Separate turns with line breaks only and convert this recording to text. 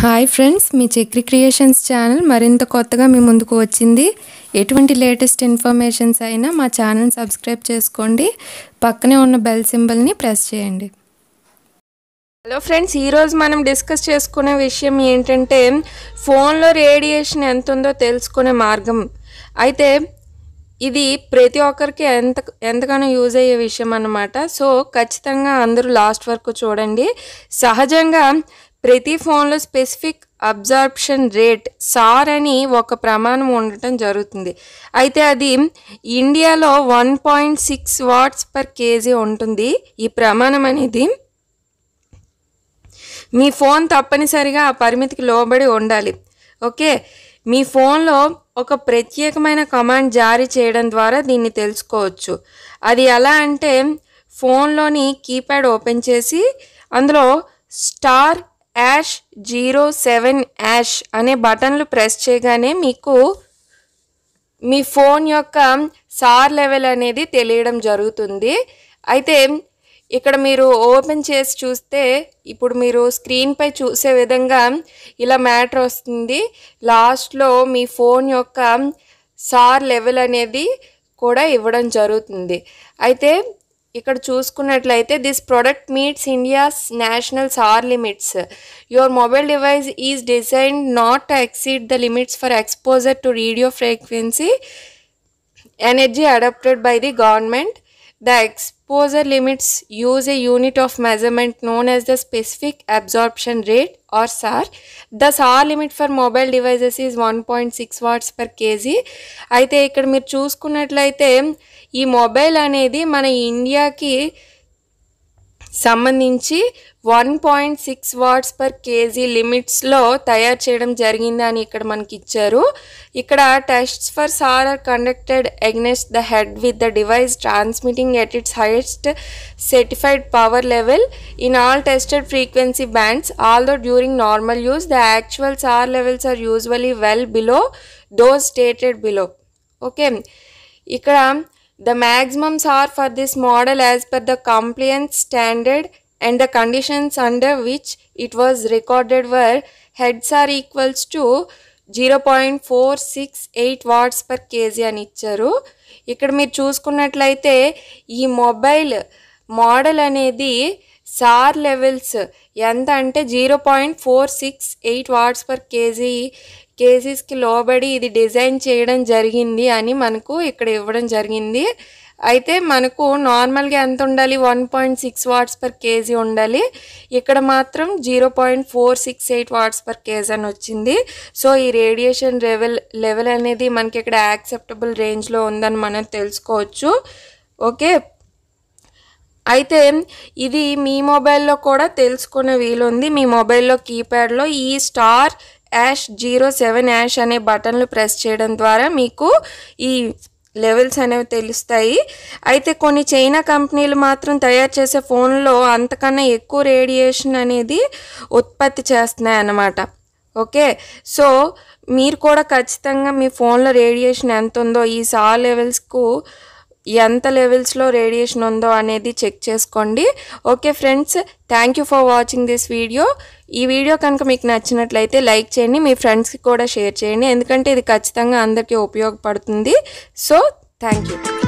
Hi friends మీ Chakri creations channel మరింత కొత్తగా మీ ముందుకు వచ్చింది ఎటువంటి లేటెస్ట్ ఇన్ఫర్మేషన్స్ అయినా మా ఛానల్ సబ్స్క్రైబ్ చేసుకోండి పక్కనే ఉన్న బెల్ సింబల్ని ప్రెస్ చేయండి హలో ఫ్రెండ్స్ ఈరోజు మనం డిస్కస్ చేసుకునే విషయం ఏంటంటే ఫోన్లో రేడియేషన్ ఎంత ఉందో తెలుసుకునే మార్గం అయితే ఇది ప్రతి ఒక్కరికి ఎంత ఎంతగానో యూజ్ అయ్యే విషయం అన్నమాట సో ఖచ్చితంగా అందరూ లాస్ట్ వరకు చూడండి సహజంగా ప్రతి ఫోన్లో స్పెసిఫిక్ అబ్జార్ప్షన్ రేట్ సార్ అని ఒక ప్రమాణం ఉండటం జరుగుతుంది అయితే అది ఇండియాలో one point six watts per KG ఉంటుంది ఈ ప్రమాణం అనేది మీ ఫోన్ తప్పనిసరిగా ఆ పరిమితికి లోబడి ఉండాలి ఓకే మీ ఫోన్లో ఒక ప్రత్యేకమైన కమాండ్ జారీ చేయడం ద్వారా దీన్ని తెలుసుకోవచ్చు అది ఎలా అంటే ఫోన్లోని కీప్యాడ్ ఓపెన్ చేసి అందులో star hash zero seven hash అనే బటన్లు ప్రెస్ చేయగానే మీకు మీ ఫోన్ యొక్క సార్ లెవెల్ అనేది తెలియడం జరుగుతుంది అయితే ఇక్కడ మీరు ఓపెన్ చేసి చూస్తే ఇప్పుడు మీరు స్క్రీన్పై చూసే విధంగా ఇలా మ్యాటర్ వస్తుంది లాస్ట్లో మీ ఫోన్ యొక్క సార్ లెవెల్ అనేది కూడా ఇవ్వడం జరుగుతుంది అయితే ఇక్కడ చూసుకున్నట్లయితే this product meets India's national SAR limits your mobile device is design not exceed the limits for exposure to radio frequency energy adopted by the government The exposure limits use a unit of measurement known as the specific absorption rate or SAR. The SAR limit for mobile devices is 1.6 watts per kg. అయితే ఇక్కడ మీరు చూసుకున్నట్లయితే ఈ mobile అనేది మన ఇండియాకి సంబంధించి one point six watts per KG లిమిట్స్లో తయారు చేయడం జరిగిందని ఇక్కడ మనకి ఇచ్చారు ఇక్కడ tests for SAR are conducted against the head with the device transmitting at its highest certified power level in all tested frequency bands although during normal use the actual SAR levels are usually well below those stated below okay ఇక్కడ The maximums are for this model as per the compliance standard and the conditions under which it was recorded were heads are equals to 0.468 watts per KG అని ఇచ్చారు ఇక్కడ మీరు చూసుకున్నట్లయితే ఈ mobile model అనేది SAR levels ఎంత అంటే zero point four six eight watts per KG కేజీస్కి లోబడి ఇది డిజైన్ చేయడం జరిగింది అని మనకు ఇక్కడ ఇవ్వడం జరిగింది అయితే మనకు నార్మల్గా ఎంత ఉండాలి one point six watts per KG ఉండాలి ఇక్కడ మాత్రం zero point four six eight watts per KG అని వచ్చింది సో ఈ రేడియేషన్ లెవెల్ లెవెల్ అనేది మనకి ఇక్కడ యాక్సెప్టబుల్ రేంజ్లో ఉందని మనం తెలుసుకోవచ్చు ఓకే అయితే ఇది మీ మొబైల్లో కూడా తెలుసుకునే వీలుంది మీ మొబైల్లో కీప్యాడ్లో ఈ star hash zero seven hash అనే బటన్లు ప్రెస్ చేయడం ద్వారా మీకు ఈ లెవెల్స్ అనేవి తెలుస్తాయి అయితే కొన్ని చైనా కంపెనీలు మాత్రం తయారు చేసే ఫోన్లో అంతకన్నా ఎక్కువ రేడియేషన్ అనేది ఉత్పత్తి చేస్తున్నాయి అన్నమాట ఓకే సో మీరు కూడా ఖచ్చితంగా మీ ఫోన్లో రేడియేషన్ ఎంత ఉందో ఈ సా లెవెల్స్కు ఎంత లెవెల్స్లో రేడియేషన్ ఉందో అనేది చెక్ చేసుకోండి okay friends thank you for watching this video ఈ వీడియో కనుక మీకు నచ్చినట్లయితే లైక్ చేయండి మీ ఫ్రెండ్స్కి కూడా షేర్ చేయండి ఎందుకంటే ఇది ఖచ్చితంగా అందరికీ ఉపయోగపడుతుంది సో థ్యాంక్ యూ